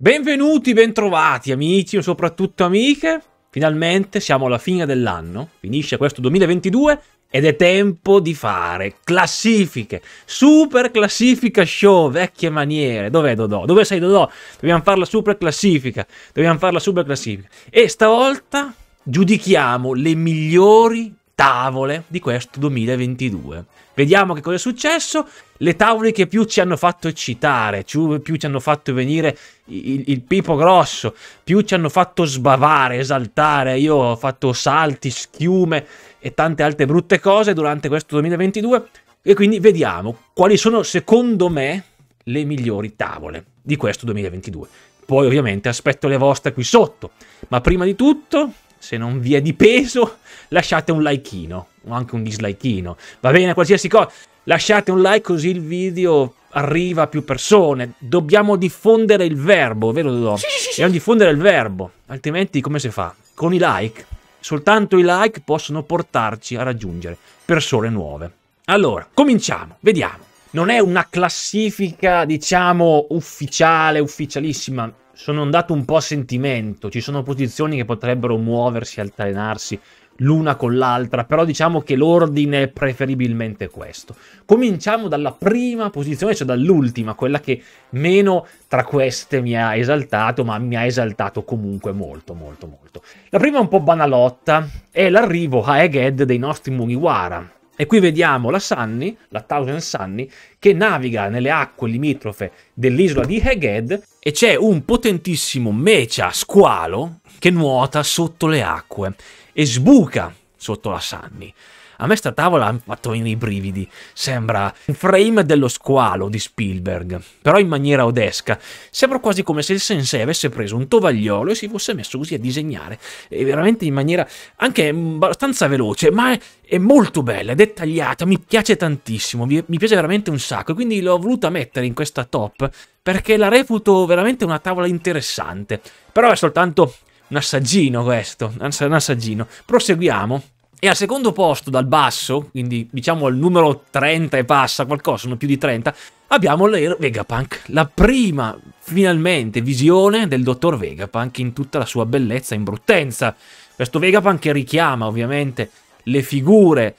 Benvenuti, bentrovati amici e soprattutto amiche. Finalmente siamo alla fine dell'anno, finisce questo 2022 ed è tempo di fare classifiche, super classifica show, vecchie maniere. Dov'è Dodò? Dove sei Dodò? Dobbiamo fare la super classifica, dobbiamo fare la super classifica. E stavolta giudichiamo le migliori tavole di questo 2022. Vediamo che cosa è successo, le tavole che più ci hanno fatto eccitare, più ci hanno fatto venire il, il pipo grosso, più ci hanno fatto sbavare, esaltare, io ho fatto salti, schiume e tante altre brutte cose durante questo 2022 e quindi vediamo quali sono secondo me le migliori tavole di questo 2022. Poi ovviamente aspetto le vostre qui sotto, ma prima di tutto se non vi è di peso, lasciate un likeino o anche un dislikeino. Va bene, qualsiasi cosa. Lasciate un like così il video arriva a più persone. Dobbiamo diffondere il verbo, vero Dodò? Sì, sì, sì. Dobbiamo diffondere il verbo, altrimenti come si fa? Con i like. Soltanto i like possono portarci a raggiungere persone nuove. Allora, cominciamo, vediamo non è una classifica, diciamo, ufficiale, ufficialissima. Sono andato un po' a sentimento, ci sono posizioni che potrebbero muoversi, altalenarsi l'una con l'altra, però diciamo che l'ordine è preferibilmente questo. Cominciamo dalla prima posizione, cioè dall'ultima, quella che meno tra queste mi ha esaltato, ma mi ha esaltato comunque molto, molto, molto. La prima è un po' banalotta, è l'arrivo a Egghead dei nostri Mugiwara. E qui vediamo la Sunny, la Thousand Sunny, che naviga nelle acque limitrofe dell'isola di Heged e c'è un potentissimo mecha squalo che nuota sotto le acque e sbuca sotto la Sunny. A me sta tavola ha fatto venire i brividi. Sembra un frame dello squalo di Spielberg, però in maniera odesca. Sembra quasi come se il sensei avesse preso un tovagliolo e si fosse messo così a disegnare. E veramente in maniera anche abbastanza veloce, ma è, è molto bella, è dettagliata, mi piace tantissimo, mi, mi piace veramente un sacco. quindi l'ho voluta mettere in questa top perché la reputo veramente una tavola interessante. Però è soltanto un assaggino questo, un assaggino. Proseguiamo e al secondo posto, dal basso, quindi diciamo al numero 30 e passa, qualcosa, sono più di 30, abbiamo l'Air Vegapunk, la prima, finalmente, visione del dottor Vegapunk in tutta la sua bellezza e imbruttenza. Questo Vegapunk che richiama ovviamente le figure,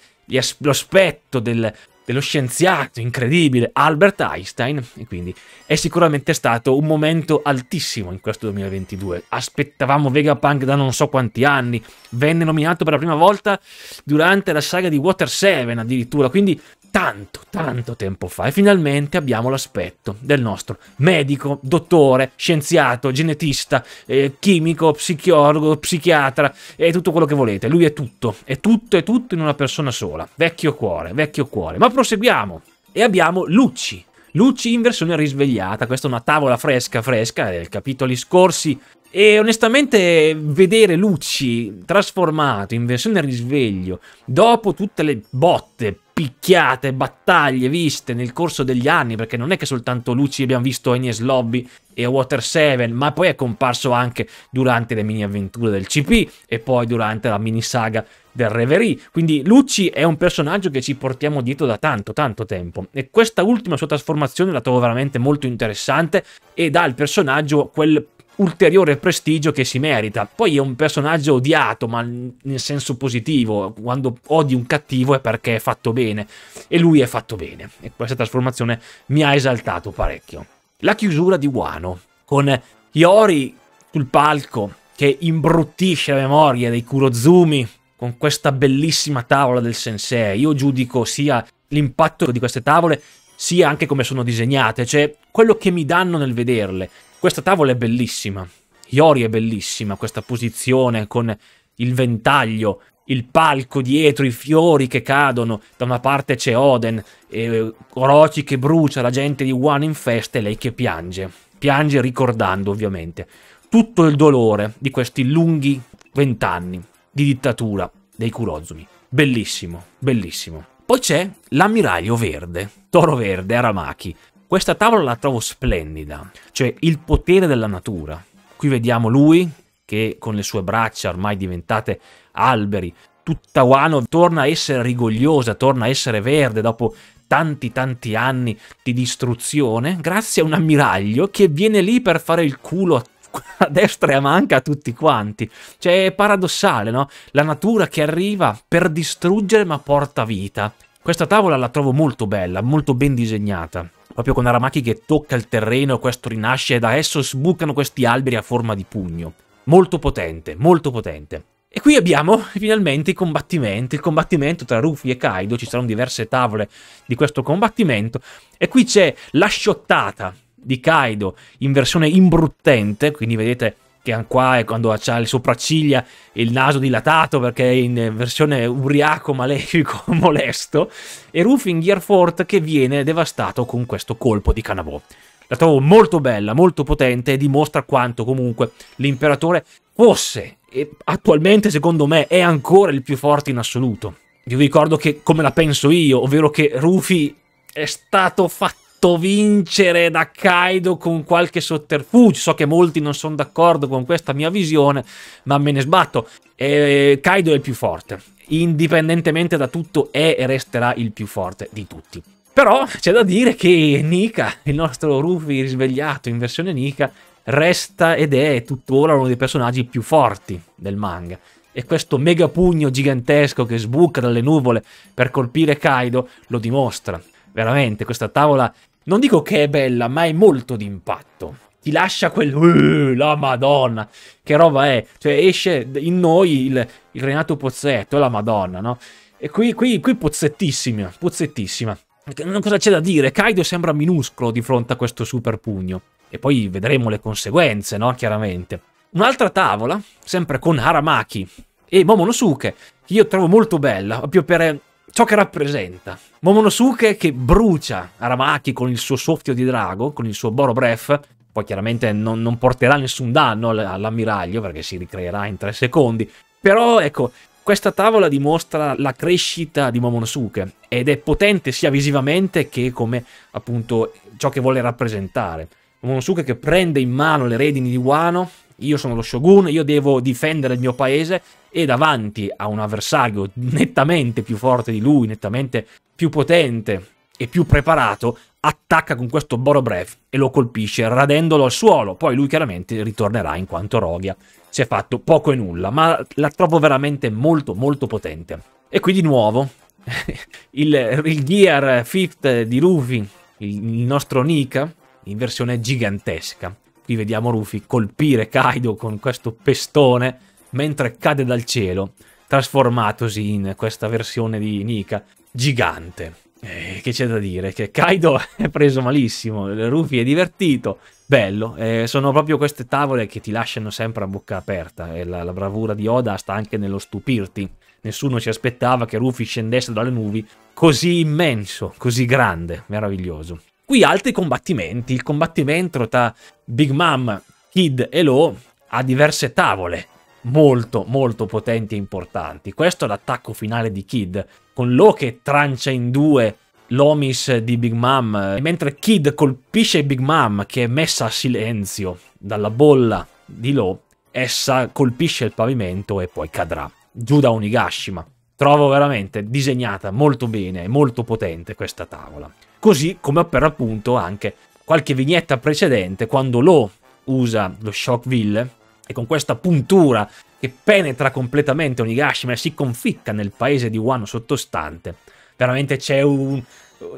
l'aspetto del dello scienziato incredibile Albert Einstein e quindi è sicuramente stato un momento altissimo in questo 2022. Aspettavamo Vegapunk da non so quanti anni, venne nominato per la prima volta durante la saga di Water 7 addirittura, quindi tanto, tanto tempo fa e finalmente abbiamo l'aspetto del nostro medico, dottore, scienziato, genetista, eh, chimico, psichiologo, psichiatra e tutto quello che volete. Lui è tutto, è tutto, è tutto in una persona sola. Vecchio cuore, vecchio cuore. Ma proseguiamo e abbiamo Lucci. Lucci in versione risvegliata, questa è una tavola fresca fresca, eh, capitoli scorsi e onestamente vedere Lucci trasformato in versione risveglio, dopo tutte le botte, picchiate, battaglie viste nel corso degli anni, perché non è che soltanto Lucci abbiamo visto Agnes Lobby e Water 7, ma poi è comparso anche durante le mini avventure del CP e poi durante la mini saga del Reverie. Quindi Lucci è un personaggio che ci portiamo dietro da tanto, tanto tempo. E questa ultima sua trasformazione la trovo veramente molto interessante e dà al personaggio quel ulteriore prestigio che si merita. Poi è un personaggio odiato, ma nel senso positivo. Quando odi un cattivo è perché è fatto bene. E lui è fatto bene. E questa trasformazione mi ha esaltato parecchio. La chiusura di Wano, con Iori sul palco che imbruttisce la memoria dei Kurozumi con questa bellissima tavola del sensei. Io giudico sia l'impatto di queste tavole, sia anche come sono disegnate, cioè quello che mi danno nel vederle. Questa tavola è bellissima. Yori è bellissima, questa posizione con il ventaglio, il palco dietro, i fiori che cadono, da una parte c'è Oden, eh, Orochi che brucia la gente di One in festa e lei che piange. Piange ricordando ovviamente tutto il dolore di questi lunghi vent'anni di dittatura dei Kurozumi. Bellissimo, bellissimo. Poi c'è l'ammiraglio verde, toro verde, Aramaki. Questa tavola la trovo splendida, cioè il potere della natura. Qui vediamo lui che con le sue braccia ormai diventate alberi, tutta Wano torna a essere rigogliosa, torna a essere verde dopo tanti tanti anni di distruzione, grazie a un ammiraglio che viene lì per fare il culo a a destra e a manca a tutti quanti. Cioè è paradossale, no? La natura che arriva per distruggere ma porta vita. Questa tavola la trovo molto bella, molto ben disegnata. Proprio con Aramaki che tocca il terreno, questo rinasce e da esso sbucano questi alberi a forma di pugno. Molto potente, molto potente. E qui abbiamo finalmente i combattimenti, il combattimento tra Rufy e Kaido, ci saranno diverse tavole di questo combattimento, e qui c'è la sciottata di Kaido in versione imbruttente, quindi vedete che qua è quando ha le sopracciglia e il naso dilatato perché è in versione ubriaco, malefico, molesto, e Rufy in Fort che viene devastato con questo colpo di Kanabo. La trovo molto bella, molto potente e dimostra quanto comunque l'imperatore fosse e attualmente secondo me è ancora il più forte in assoluto. vi ricordo che come la penso io, ovvero che Rufy è stato fatto fatto vincere da Kaido con qualche sotterfugio. So che molti non sono d'accordo con questa mia visione, ma me ne sbatto. E Kaido è il più forte. Indipendentemente da tutto, è e resterà il più forte di tutti. Però c'è da dire che Nika, il nostro Rufy risvegliato in versione Nika, resta ed è tuttora uno dei personaggi più forti del manga e questo mega pugno gigantesco che sbuca dalle nuvole per colpire Kaido lo dimostra. Veramente, questa tavola non dico che è bella, ma è molto d'impatto. Ti lascia quel... Eh, la madonna! Che roba è? Cioè esce in noi il, il Renato Pozzetto, la madonna, no? E qui, qui, qui pozzettissima, pozzettissima. Cosa c'è da dire? Kaido sembra minuscolo di fronte a questo super pugno. E poi vedremo le conseguenze, no? Chiaramente. Un'altra tavola, sempre con Haramaki e Momonosuke, che io trovo molto bella, proprio per ciò che rappresenta. Momonosuke che brucia Aramaki con il suo soffio di drago, con il suo Boro Breath, poi chiaramente non, non porterà nessun danno all'ammiraglio perché si ricreerà in tre secondi, però ecco, questa tavola dimostra la crescita di Momonosuke ed è potente sia visivamente che come appunto ciò che vuole rappresentare. Momonosuke che prende in mano le redini di Wano io sono lo shogun, io devo difendere il mio paese e davanti a un avversario nettamente più forte di lui, nettamente più potente e più preparato, attacca con questo Borobrev e lo colpisce radendolo al suolo. Poi lui chiaramente ritornerà in quanto Rogia si è fatto poco e nulla, ma la trovo veramente molto molto potente. E qui di nuovo il, il Gear 5 di Luffy, il nostro Nika, in versione gigantesca. Qui vediamo Rufy colpire Kaido con questo pestone mentre cade dal cielo, trasformatosi in questa versione di Nika gigante. Eh, che c'è da dire? Che Kaido è preso malissimo, Rufy è divertito, bello. Eh, sono proprio queste tavole che ti lasciano sempre a bocca aperta e la, la bravura di Oda sta anche nello stupirti. Nessuno ci aspettava che Rufy scendesse dalle nubi così immenso, così grande, meraviglioso. Qui altri combattimenti, il combattimento tra Big Mom, Kid e Lo ha diverse tavole molto molto potenti e importanti. Questo è l'attacco finale di Kid, con Lo che trancia in due l'omis di Big Mom, mentre Kid colpisce Big Mom che è messa a silenzio dalla bolla di Lo, essa colpisce il pavimento e poi cadrà giù da Onigashima. Trovo veramente disegnata molto bene e molto potente questa tavola così come per appunto anche qualche vignetta precedente quando Lo usa lo Shockville e con questa puntura che penetra completamente Onigashima e si conficca nel paese di Wano sottostante. Veramente c'è un...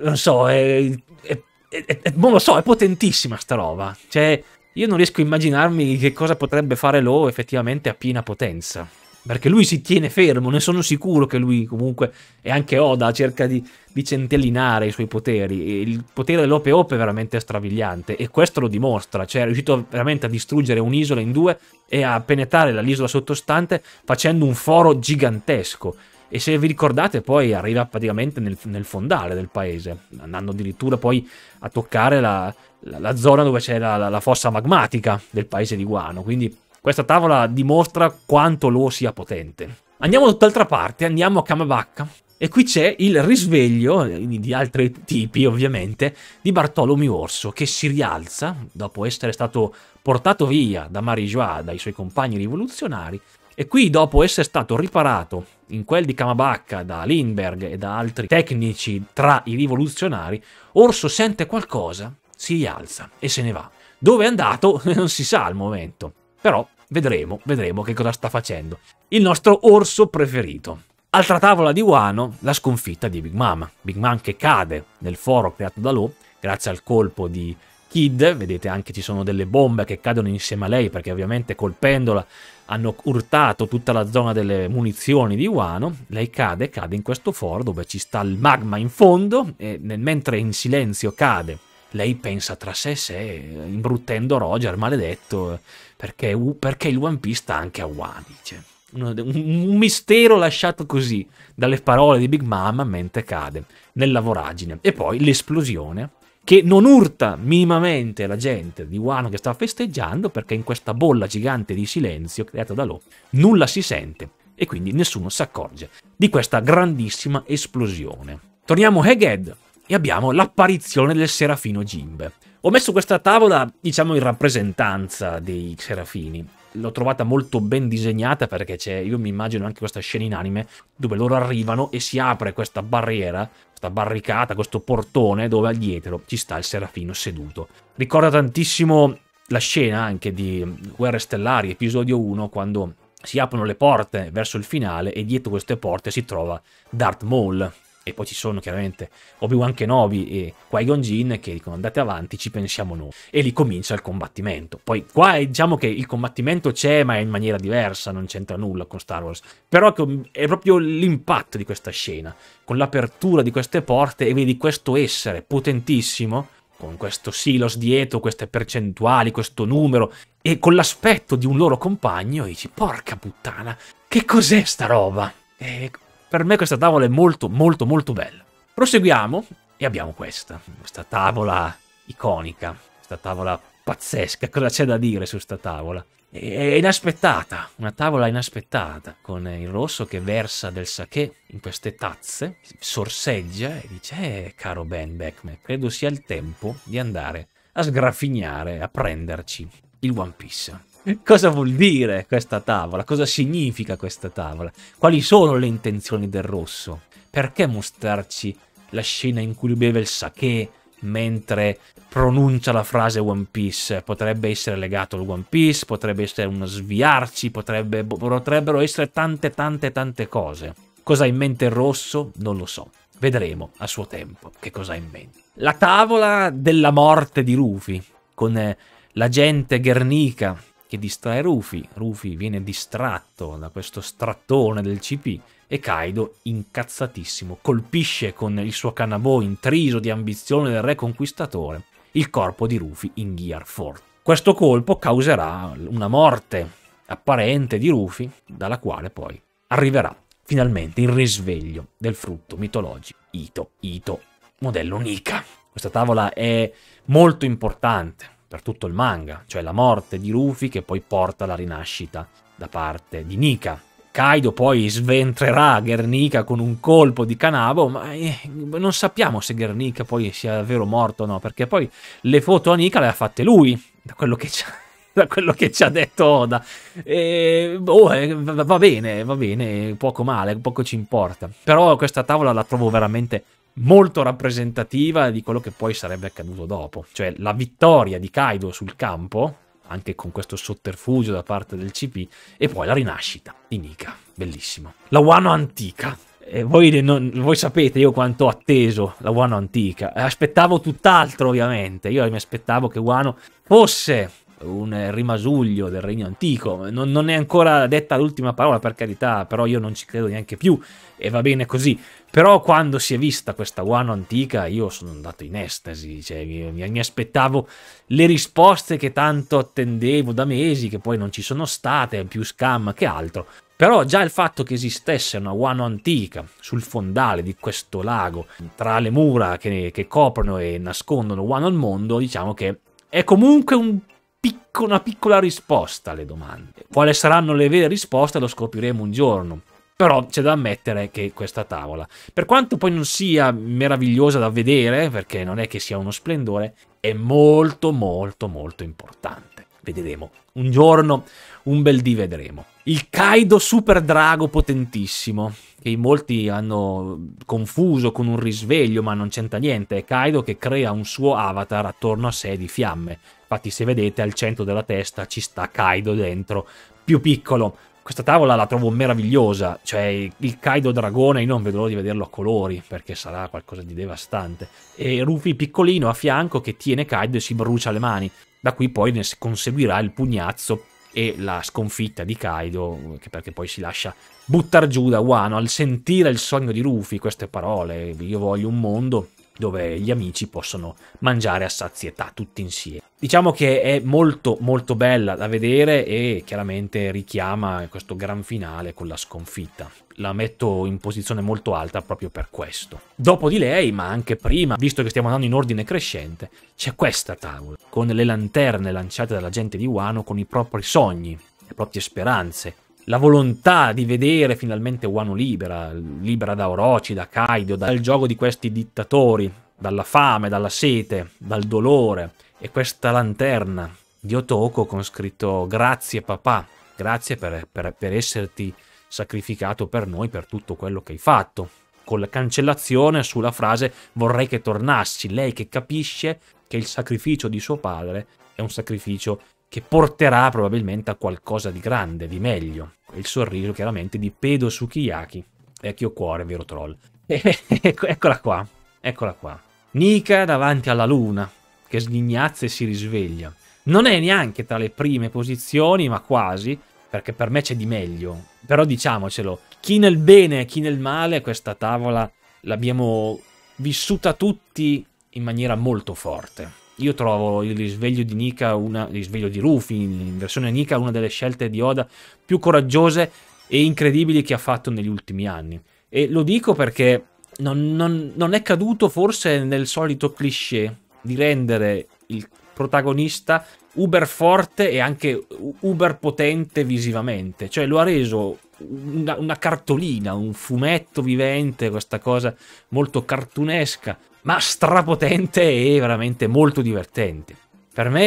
non so, è... è, è, è non lo so, è potentissima sta roba. Cioè, io non riesco a immaginarmi che cosa potrebbe fare Lo effettivamente a piena potenza perché lui si tiene fermo, ne sono sicuro che lui comunque, e anche Oda, cerca di, di centellinare i suoi poteri. E il potere dell'Ope Ope è veramente strabiliante e questo lo dimostra, cioè è riuscito veramente a distruggere un'isola in due e a penetrare l'isola sottostante facendo un foro gigantesco. E se vi ricordate poi arriva praticamente nel, nel fondale del paese, andando addirittura poi a toccare la, la, la zona dove c'è la, la fossa magmatica del paese di Guano, quindi questa tavola dimostra quanto lo sia potente. Andiamo tutt'altra parte, andiamo a Kamabacca. E qui c'è il risveglio, eh, di altri tipi ovviamente, di Bartolomeo Orso, che si rialza dopo essere stato portato via da Marijuá, dai suoi compagni rivoluzionari, e qui dopo essere stato riparato in quel di Kamabacca da Lindbergh e da altri tecnici tra i rivoluzionari, Orso sente qualcosa, si rialza e se ne va. Dove è andato non si sa al momento, però Vedremo, vedremo che cosa sta facendo. Il nostro orso preferito. Altra tavola di Wano, la sconfitta di Big Mom. Big Mom che cade nel foro creato da Lo, grazie al colpo di Kid, vedete anche ci sono delle bombe che cadono insieme a lei perché ovviamente colpendola hanno urtato tutta la zona delle munizioni di Wano, lei cade, cade in questo foro dove ci sta il magma in fondo e nel, mentre in silenzio cade lei pensa tra sé e sé, imbruttendo Roger, maledetto, perché, perché il One Piece sta anche a Wani. Cioè, un, un, mistero lasciato così dalle parole di Big Mama mentre cade nella voragine. E poi l'esplosione che non urta minimamente la gente di Wano che sta festeggiando perché in questa bolla gigante di silenzio creata da Lo nulla si sente e quindi nessuno si accorge di questa grandissima esplosione. Torniamo a Heged, e abbiamo l'apparizione del serafino Jimbe. Ho messo questa tavola, diciamo, in rappresentanza dei serafini. L'ho trovata molto ben disegnata perché c'è, io mi immagino anche questa scena in anime dove loro arrivano e si apre questa barriera, questa barricata, questo portone dove dietro ci sta il serafino seduto. Ricorda tantissimo la scena anche di Guerre Stellari, episodio 1, quando si aprono le porte verso il finale e dietro queste porte si trova Darth Maul, e poi ci sono chiaramente Obi-Wan Kenobi e Qui-Gon Jinn che dicono andate avanti, ci pensiamo noi. E lì comincia il combattimento. Poi qua eh, diciamo che il combattimento c'è ma è in maniera diversa, non c'entra nulla con Star Wars. Però è proprio l'impatto di questa scena, con l'apertura di queste porte e vedi questo essere potentissimo con questo silos dietro, queste percentuali, questo numero, e con l'aspetto di un loro compagno, dici, porca puttana, che cos'è sta roba? E per me questa tavola è molto, molto, molto bella. Proseguiamo e abbiamo questa, questa tavola iconica, questa tavola pazzesca. Cosa c'è da dire su questa tavola? È inaspettata, una tavola inaspettata, con il rosso che versa del sake in queste tazze, sorseggia e dice, eh, caro Ben Beckman, credo sia il tempo di andare a sgraffignare, a prenderci il One Piece cosa vuol dire questa tavola? Cosa significa questa tavola? Quali sono le intenzioni del rosso? Perché mostrarci la scena in cui lui beve il sake mentre pronuncia la frase One Piece? Potrebbe essere legato al One Piece, potrebbe essere uno sviarci, potrebbe, boh, potrebbero essere tante tante tante cose. Cosa ha in mente il rosso? Non lo so. Vedremo a suo tempo che cosa ha in mente. La tavola della morte di Rufy, con eh, la gente Guernica che distrae Rufy. Rufy viene distratto da questo strattone del CP e Kaido, incazzatissimo, colpisce con il suo kanabo intriso di ambizione del re conquistatore il corpo di Rufy in Gear 4. Questo colpo causerà una morte apparente di Rufy, dalla quale poi arriverà finalmente il risveglio del frutto mitologico Ito, Ito, modello Nika. Questa tavola è molto importante per tutto il manga, cioè la morte di Rufy che poi porta alla rinascita da parte di Nika. Kaido poi sventrerà Guernica con un colpo di Canabo, ma eh, non sappiamo se Guernica poi sia davvero morto o no, perché poi le foto a Nika le ha fatte lui, da quello che c'ha da quello che ci ha detto Oda. E, oh, va bene, va bene, poco male, poco ci importa. Però questa tavola la trovo veramente molto rappresentativa di quello che poi sarebbe accaduto dopo. Cioè la vittoria di Kaido sul campo, anche con questo sotterfugio da parte del CP, e poi la rinascita di Nika. Bellissimo. La Wano antica. Eh, voi, non, voi, sapete io quanto ho atteso la Wano antica. Eh, aspettavo tutt'altro ovviamente. Io mi aspettavo che Wano fosse un rimasuglio del regno antico. Non, non, è ancora detta l'ultima parola, per carità, però io non ci credo neanche più e va bene così. Però quando si è vista questa Wano antica io sono andato in estasi, cioè, mi, mi, aspettavo le risposte che tanto attendevo da mesi, che poi non ci sono state, più scam che altro. Però già il fatto che esistesse una Wano antica sul fondale di questo lago, tra le mura che, che coprono e nascondono Wano al mondo, diciamo che è comunque un picco, una piccola risposta alle domande. Quali saranno le vere risposte lo scopriremo un giorno. Però c'è da ammettere che questa tavola, per quanto poi non sia meravigliosa da vedere, perché non è che sia uno splendore, è molto molto molto importante. Vedremo. Un giorno, un bel di vedremo. Il Kaido super drago potentissimo, che in molti hanno confuso con un risveglio, ma non c'entra niente. È Kaido che crea un suo avatar attorno a sé di fiamme. Infatti se vedete al centro della testa ci sta Kaido dentro, più piccolo. Questa tavola la trovo meravigliosa, cioè il Kaido dragone, io non vedo l'ora di vederlo a colori, perché sarà qualcosa di devastante. E Rufy piccolino a fianco che tiene Kaido e si brucia le mani. Da qui poi ne conseguirà il pugnazzo e la sconfitta di Kaido, perché poi si lascia buttare giù da Wano al sentire il sogno di Rufy, queste parole, io voglio un mondo dove gli amici possono mangiare a sazietà tutti insieme. Diciamo che è molto molto bella da vedere e chiaramente richiama questo gran finale con la sconfitta. La metto in posizione molto alta proprio per questo. Dopo di lei, ma anche prima, visto che stiamo andando in ordine crescente, c'è questa tavola, con le lanterne lanciate dalla gente di Wano con i propri sogni, le proprie speranze, la volontà di vedere finalmente Wano libera, libera da Orochi, da Kaido, dal gioco di questi dittatori, dalla fame, dalla sete, dal dolore. E questa lanterna di Otoko con scritto grazie papà, grazie per, per, per esserti sacrificato per noi, per tutto quello che hai fatto. Con la cancellazione sulla frase vorrei che tornassi, lei che capisce che il sacrificio di suo padre è un sacrificio che porterà probabilmente a qualcosa di grande, di meglio. Il sorriso chiaramente di Pedo Sukiyaki, vecchio cuore, vero troll. Ecco, eccola qua, eccola qua. Nika davanti alla luna, che sghignazza e si risveglia. Non è neanche tra le prime posizioni, ma quasi, perché per me c'è di meglio. Però diciamocelo, chi nel bene e chi nel male, questa tavola l'abbiamo vissuta tutti in maniera molto forte. Io trovo il risveglio di Nika, una, il risveglio di Rufy in versione Nika, una delle scelte di Oda più coraggiose e incredibili che ha fatto negli ultimi anni. E lo dico perché non, non, non è caduto forse nel solito cliché di rendere il protagonista uber forte e anche uber potente visivamente. Cioè lo ha reso una, una, cartolina, un fumetto vivente, questa cosa molto cartunesca, ma strapotente e veramente molto divertente. Per me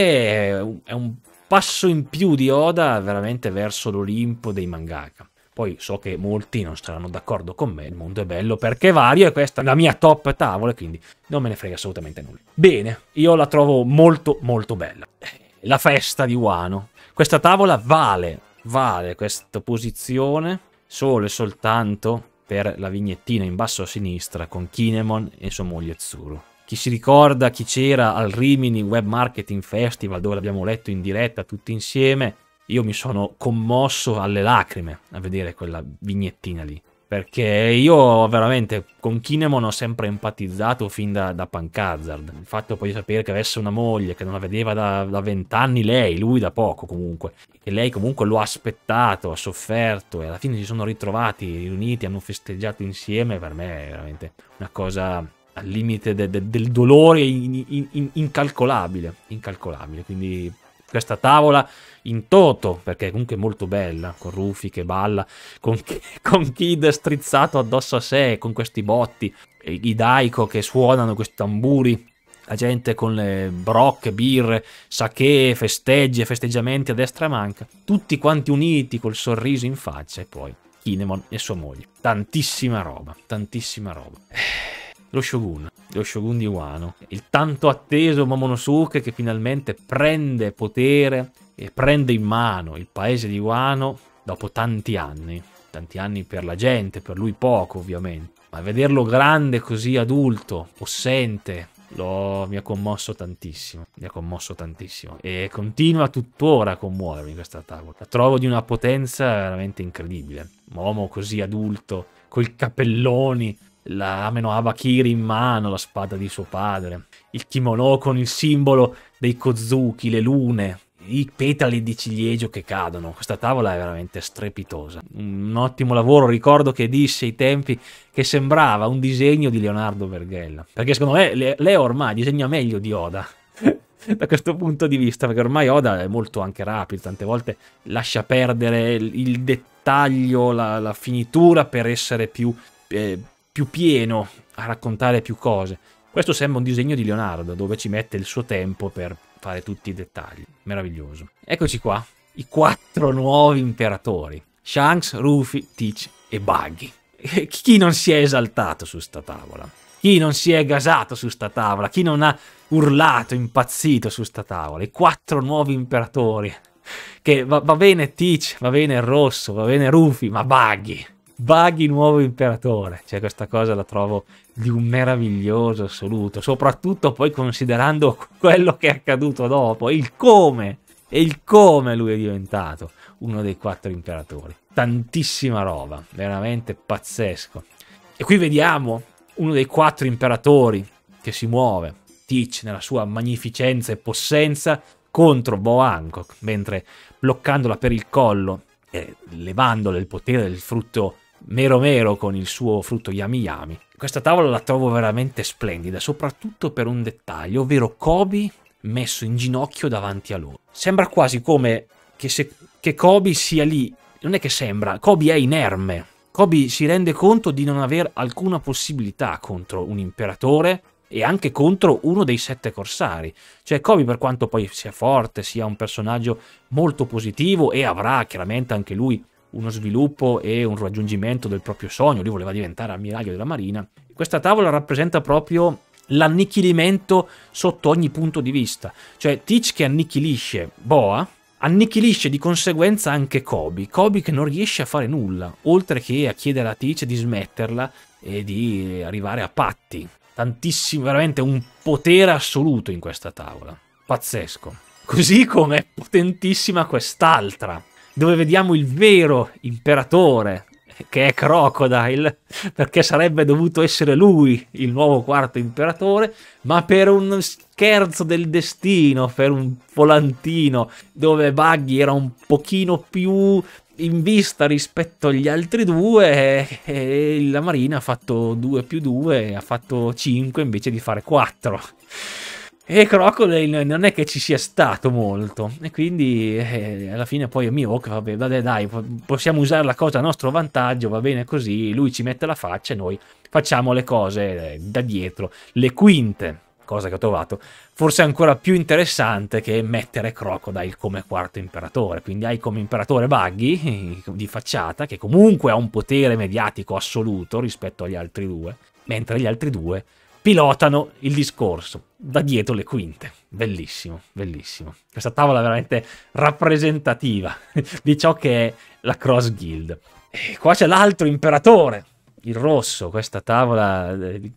è un, è un passo in più di Oda veramente verso l'Olimpo dei mangaka. Poi so che molti non saranno d'accordo con me, il mondo è bello perché vario e questa è la mia top tavola, quindi non me ne frega assolutamente nulla. Bene, io la trovo molto molto bella. Eh, la festa di Wano. Questa tavola vale, vale questa posizione solo e soltanto per la vignettina in basso a sinistra con Kinemon e sua moglie Tsuru. Chi si ricorda chi c'era al Rimini Web Marketing Festival dove l'abbiamo letto in diretta tutti insieme, io mi sono commosso alle lacrime a vedere quella vignettina lì. Perché io veramente con Kinemon ho sempre empatizzato fin da, da Hazard. Il fatto poi di sapere che avesse una moglie, che non la vedeva da vent'anni lei, lui da poco comunque, E lei comunque lo ha aspettato, ha sofferto e alla fine si sono ritrovati, riuniti, hanno festeggiato insieme, per me è veramente una cosa al limite de, de, del dolore in, in, in, incalcolabile, incalcolabile. Quindi questa tavola in toto, perché comunque è molto bella, con Rufy che balla, con, con Kid strizzato addosso a sé, con questi botti, i Daiko che suonano questi tamburi, la gente con le brocche, birre, sake, festeggi e festeggiamenti a destra e manca, tutti quanti uniti col sorriso in faccia e poi Kinemon e sua moglie. Tantissima roba, tantissima roba lo Shogun, lo Shogun di Wano, il tanto atteso Momonosuke che finalmente prende potere e prende in mano il paese di Wano dopo tanti anni, tanti anni per la gente, per lui poco ovviamente, ma vederlo grande così adulto, possente, lo, mi ha commosso tantissimo, mi ha commosso tantissimo e continua tuttora a commuovermi questa tavola. La trovo di una potenza veramente incredibile. Un uomo così adulto, col capelloni, la meno Abakiri in mano, la spada di suo padre, il kimono con il simbolo dei Kozuki, le lune, i petali di ciliegio che cadono. Questa tavola è veramente strepitosa. Un ottimo lavoro. Ricordo che disse ai tempi che sembrava un disegno di Leonardo Verghella. Perché secondo me Leo ormai disegna meglio di Oda. da questo punto di vista, perché ormai Oda è molto anche rapido, tante volte lascia perdere il dettaglio, la, la finitura per essere più eh, più pieno a raccontare più cose. Questo sembra un disegno di Leonardo, dove ci mette il suo tempo per fare tutti i dettagli. Meraviglioso. Eccoci qua, i quattro nuovi imperatori. Shanks, Rufy, Teach e Buggy. Eh, chi non si è esaltato su sta tavola? Chi non si è gasato su sta tavola? Chi non ha urlato, impazzito su sta tavola? I quattro nuovi imperatori. Che va, va bene Teach, va bene Rosso, va bene Rufy, ma Buggy Baghi nuovo imperatore, cioè questa cosa la trovo di un meraviglioso assoluto, soprattutto poi considerando quello che è accaduto dopo, il come e il come lui è diventato uno dei quattro imperatori. Tantissima roba, veramente pazzesco. E qui vediamo uno dei quattro imperatori che si muove, Teach nella sua magnificenza e possenza contro Bo Hancock, mentre bloccandola per il collo e levandole il potere del frutto Mero Mero con il suo frutto Yami Yami. Questa tavola la trovo veramente splendida, soprattutto per un dettaglio, ovvero Kobe messo in ginocchio davanti a loro. Sembra quasi come che, se, che Kobe sia lì, non è che sembra, Kobe è inerme. Kobe si rende conto di non avere alcuna possibilità contro un imperatore e anche contro uno dei sette corsari. Cioè Kobe per quanto poi sia forte, sia un personaggio molto positivo e avrà chiaramente anche lui uno sviluppo e un raggiungimento del proprio sogno, lui voleva diventare ammiraglio della Marina. Questa tavola rappresenta proprio l'annichilimento sotto ogni punto di vista, cioè Teach che annichilisce Boa, annichilisce di conseguenza anche Kobe, Kobe che non riesce a fare nulla, oltre che a chiedere a Teach di smetterla e di arrivare a patti. Tantissimo, veramente un potere assoluto in questa tavola. Pazzesco. Così come è potentissima quest'altra, dove vediamo il vero imperatore che è Crocodile, perché sarebbe dovuto essere lui il nuovo quarto imperatore, ma per un scherzo del destino, per un volantino, dove Buggy era un pochino più in vista rispetto agli altri due, e la Marina ha fatto 2 più 2, ha fatto 5 invece di fare 4. E Crocodile non è che ci sia stato molto. E quindi eh, alla fine poi Mihawk, vabbè, vabbè, dai, possiamo usare la cosa a nostro vantaggio, va bene così. Lui ci mette la faccia e noi facciamo le cose eh, da dietro. Le quinte, cosa che ho trovato, forse ancora più interessante che mettere Crocodile come quarto imperatore. Quindi hai come imperatore Buggy eh, di facciata, che comunque ha un potere mediatico assoluto rispetto agli altri due, mentre gli altri due pilotano il discorso da dietro le quinte. Bellissimo, bellissimo. Questa tavola veramente rappresentativa di ciò che è la Cross Guild. E qua c'è l'altro imperatore, il rosso, questa tavola. Eh,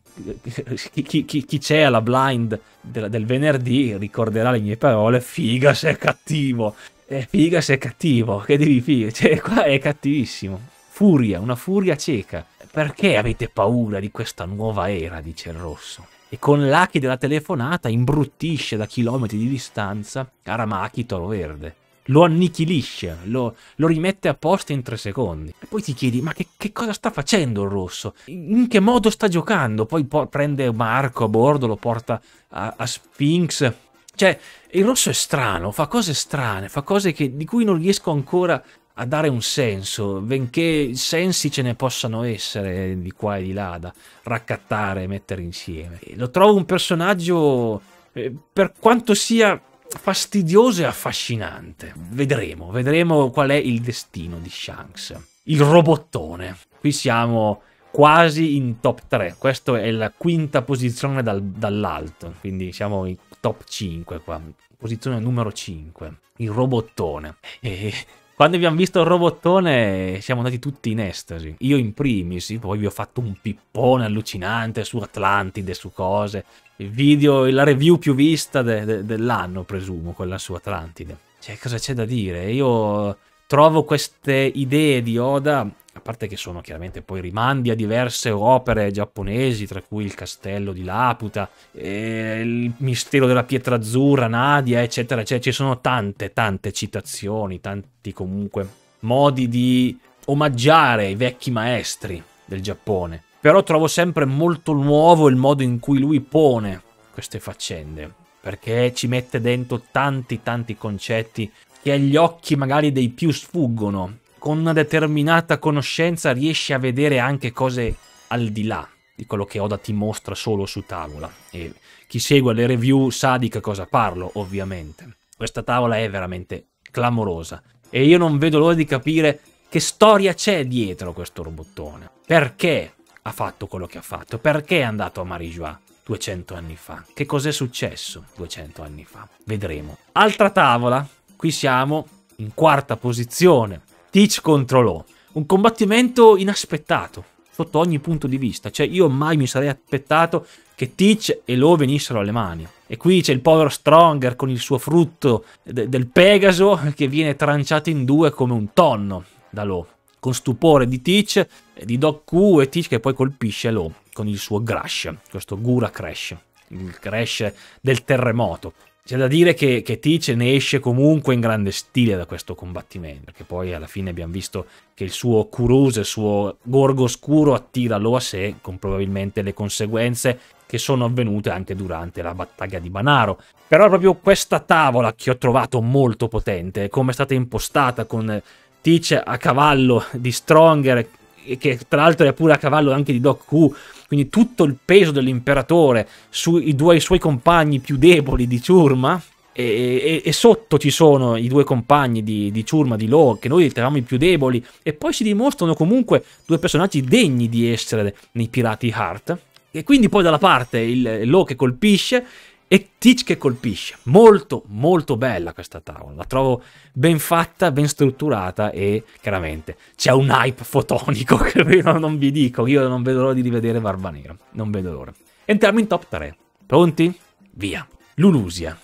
chi, chi, chi c'è alla blind del, del, venerdì ricorderà le mie parole. Figa se è cattivo. Eh, figa se è cattivo. Che devi figa? Cioè, qua è cattivissimo. Furia, una furia cieca. Perché avete paura di questa nuova era? dice il rosso e con l'achi della telefonata imbruttisce da chilometri di distanza Aramaki Toro Verde. Lo annichilisce, lo, lo rimette a posto in tre secondi. E poi ti chiedi, ma che, che, cosa sta facendo il rosso? In che modo sta giocando? Poi po- prende Marco a bordo, lo porta a, a Sphinx cioè, il rosso è strano, fa cose strane, fa cose che, di cui non riesco ancora a dare un senso, benché sensi ce ne possano essere di qua e di là da raccattare e mettere insieme. Lo trovo un personaggio, eh, per quanto sia fastidioso e affascinante. Vedremo, vedremo qual è il destino di Shanks. Il robottone. Qui siamo quasi in top 3. Questa è la quinta posizione dal, dall'alto, quindi siamo in top 5 qua. Posizione numero 5, il robottone. E quando abbiamo visto il robottone siamo andati tutti in estasi, io in primis, poi vi ho fatto un pippone allucinante su Atlantide, su cose, il video, la review più vista de, de, dell'anno presumo, quella su Atlantide. Cioè cosa c'è da dire? Io trovo queste idee di Oda a parte che sono chiaramente poi rimandi a diverse opere giapponesi, tra cui il castello di Laputa, il mistero della pietra azzurra, Nadia, eccetera, eccetera. Ci sono tante, tante citazioni, tanti comunque modi di omaggiare i vecchi maestri del Giappone. Però trovo sempre molto nuovo il modo in cui lui pone queste faccende, perché ci mette dentro tanti, tanti concetti che agli occhi magari dei più sfuggono, con una determinata conoscenza riesci a vedere anche cose al di là di quello che Oda ti mostra solo su tavola. E chi segue le review sa di che cosa parlo, ovviamente. Questa tavola è veramente clamorosa. E io non vedo l'ora di capire che storia c'è dietro questo robottone. Perché ha fatto quello che ha fatto? Perché è andato a Marijuá 200 anni fa? Che cos'è successo 200 anni fa? Vedremo. Altra tavola, qui siamo in quarta posizione Teach contro Law. Un combattimento inaspettato, sotto ogni punto di vista. Cioè, io mai mi sarei aspettato che Teach e Law venissero alle mani. E qui c'è il povero Stronger con il suo frutto de del Pegaso che viene tranciato in due come un tonno da Law. Con stupore di Teach, eh, di Doc Q e Teach che poi colpisce Law con il suo Grash, questo Gura Crash il crash del terremoto. C'è da dire che, che Teach ne esce comunque in grande stile da questo combattimento, perché poi alla fine abbiamo visto che il suo Kuruse, il suo gorgo scuro attira attiralo a sé, con probabilmente le conseguenze che sono avvenute anche durante la battaglia di Banaro. Però è proprio questa tavola che ho trovato molto potente, come è stata impostata con Teach a cavallo di Stronger che tra l'altro è pure a cavallo anche di Doc Q, quindi tutto il peso dell'imperatore sui due suoi compagni più deboli di ciurma, e, e, e, sotto ci sono i due compagni di, di Ciurma, di Lo, che noi ritenevamo i più deboli, e poi si dimostrano comunque due personaggi degni di essere nei pirati Heart. E quindi poi dalla parte il, il Lo che colpisce e Teach che colpisce, molto molto bella questa tavola, la trovo ben fatta, ben strutturata e chiaramente c'è un hype fotonico che io non vi dico, io non vedo l'ora di rivedere Barba Nera, non vedo l'ora. Entriamo in top 3, pronti? Via. Lulusia,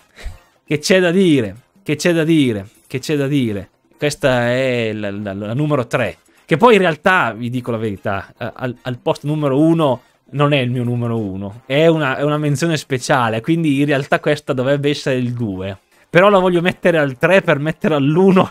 che c'è da dire, che c'è da dire, che c'è da dire, questa è la, la, la numero 3, che poi in realtà, vi dico la verità, eh, al, al posto numero 1 non è il mio numero 1, è una, è una menzione speciale, quindi in realtà questa dovrebbe essere il 2. Però la voglio mettere al 3 per mettere all'1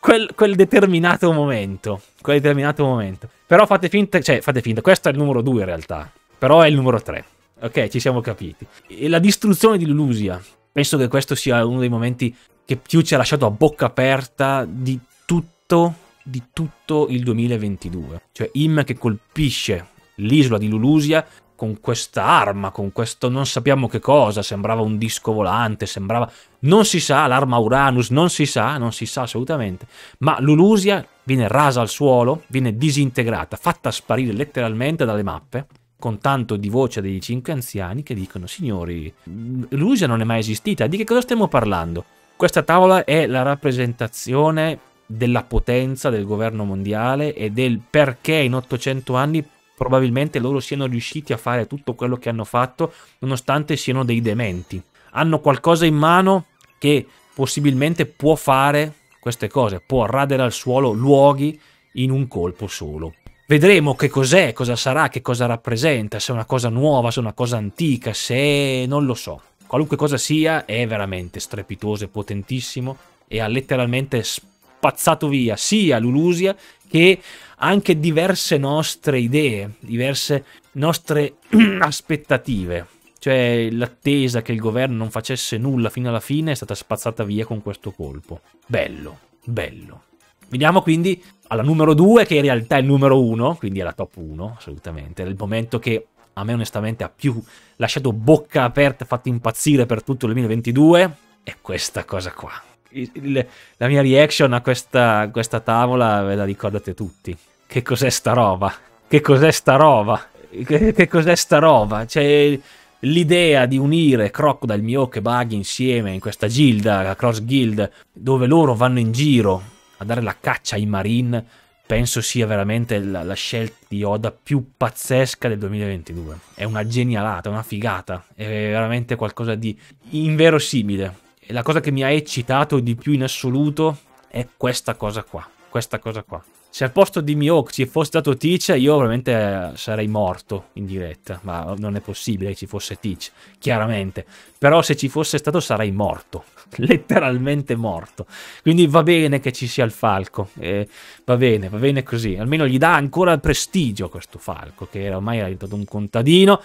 quel, quel, determinato momento. Quel determinato momento. Però fate finta, cioè fate finta, questo è il numero 2 in realtà, però è il numero 3. Ok, ci siamo capiti. E la distruzione di Lulusia, penso che questo sia uno dei momenti che più ci ha lasciato a bocca aperta di tutto, di tutto il 2022. Cioè Im che colpisce l'isola di Lulusia con questa arma, con questo non sappiamo che cosa, sembrava un disco volante, sembrava... non si sa, l'arma Uranus, non si sa, non si sa assolutamente, ma Lulusia viene rasa al suolo, viene disintegrata, fatta sparire letteralmente dalle mappe, con tanto di voce dei cinque anziani che dicono signori, Lulusia non è mai esistita, di che cosa stiamo parlando? Questa tavola è la rappresentazione della potenza del governo mondiale e del perché in 800 anni probabilmente loro siano riusciti a fare tutto quello che hanno fatto nonostante siano dei dementi. Hanno qualcosa in mano che possibilmente può fare queste cose, può radere al suolo luoghi in un colpo solo. Vedremo che cos'è, cosa sarà, che cosa rappresenta, se è una cosa nuova, se è una cosa antica, se non lo so. Qualunque cosa sia è veramente strepitoso e potentissimo e ha letteralmente spazzato via sia l'Ulusia che anche diverse nostre idee, diverse nostre aspettative. Cioè l'attesa che il governo non facesse nulla fino alla fine è stata spazzata via con questo colpo. Bello, bello. Vediamo quindi alla numero 2 che in realtà è il numero 1, quindi è la top 1 assolutamente. È il momento che a me onestamente ha più lasciato bocca aperta, fatto impazzire per tutto il 2022, è questa cosa qua. Il, il, la mia reaction a questa, questa tavola ve la ricordate tutti che cos'è sta roba? Che cos'è sta roba? Che, che cos'è sta roba? Cioè, l'idea di unire Crocodile, Mioke e Buggy insieme in questa gilda, la Cross Guild, dove loro vanno in giro a dare la caccia ai Marine, penso sia veramente la, la scelta di Oda più pazzesca del 2022. È una genialata, una figata, è veramente qualcosa di inverosimile. E la cosa che mi ha eccitato di più in assoluto è questa cosa qua, questa cosa qua. Se al posto di Mihawk ci fosse stato Teach, io ovviamente sarei morto in diretta. Ma non è possibile che ci fosse Teach, chiaramente. Però se ci fosse stato sarei morto, letteralmente morto. Quindi va bene che ci sia il Falco, eh, va bene, va bene così. Almeno gli dà ancora prestigio questo Falco, che ormai era diventato un contadino.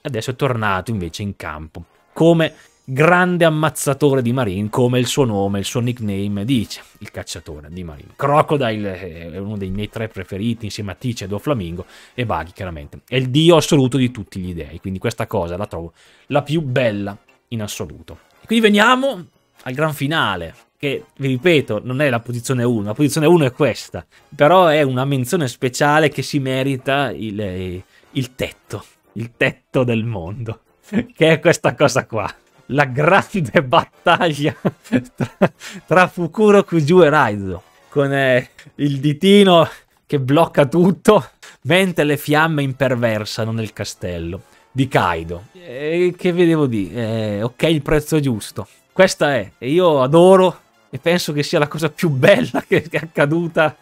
Adesso è tornato invece in campo. Come grande ammazzatore di marine, come il suo nome, il suo nickname dice, il cacciatore di marine. Crocodile eh, è uno dei miei tre preferiti, insieme a Tice, Doflamingo e Baghi, chiaramente. È il dio assoluto di tutti gli dei, quindi questa cosa la trovo la più bella in assoluto. E quindi veniamo al gran finale, che vi ripeto non è la posizione 1, la posizione 1 è questa, però è una menzione speciale che si merita il, eh, il tetto, il tetto del mondo, che è questa cosa qua la grande battaglia tra, tra Fukuro, Kuju e Raizo, con eh, il ditino che blocca tutto, mentre le fiamme imperversano nel castello di Kaido. E eh, che vi devo dire? Eh, ok, il prezzo giusto. Questa è, e io adoro e penso che sia la cosa più bella che è accaduta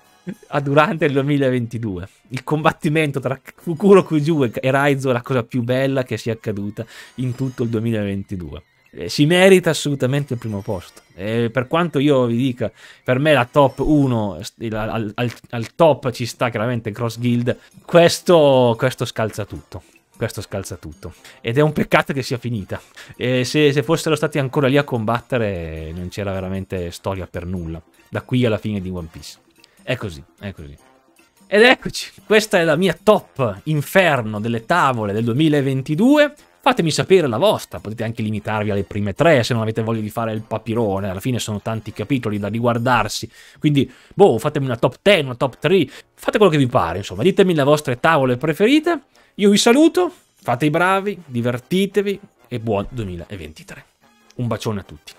durante il 2022. Il combattimento tra Fukuro Kuju e Raizo è la cosa più bella che sia accaduta in tutto il 2022. Eh, si merita assolutamente il primo posto. E per quanto io vi dica, per me la top 1, al, al, al top ci sta chiaramente Cross Guild, questo, questo scalza tutto questo scalza tutto. Ed è un peccato che sia finita. Se, se, fossero stati ancora lì a combattere, non c'era veramente storia per nulla. Da qui alla fine di One Piece. È così, è così. Ed eccoci, questa è la mia top inferno delle tavole del 2022. Fatemi sapere la vostra, potete anche limitarvi alle prime tre se non avete voglia di fare il papirone, alla fine sono tanti capitoli da riguardarsi, quindi boh, fatemi una top 10, una top 3, fate quello che vi pare, insomma, ditemi le vostre tavole preferite, io vi saluto, fate i bravi, divertitevi e buon 2023. Un bacione a tutti.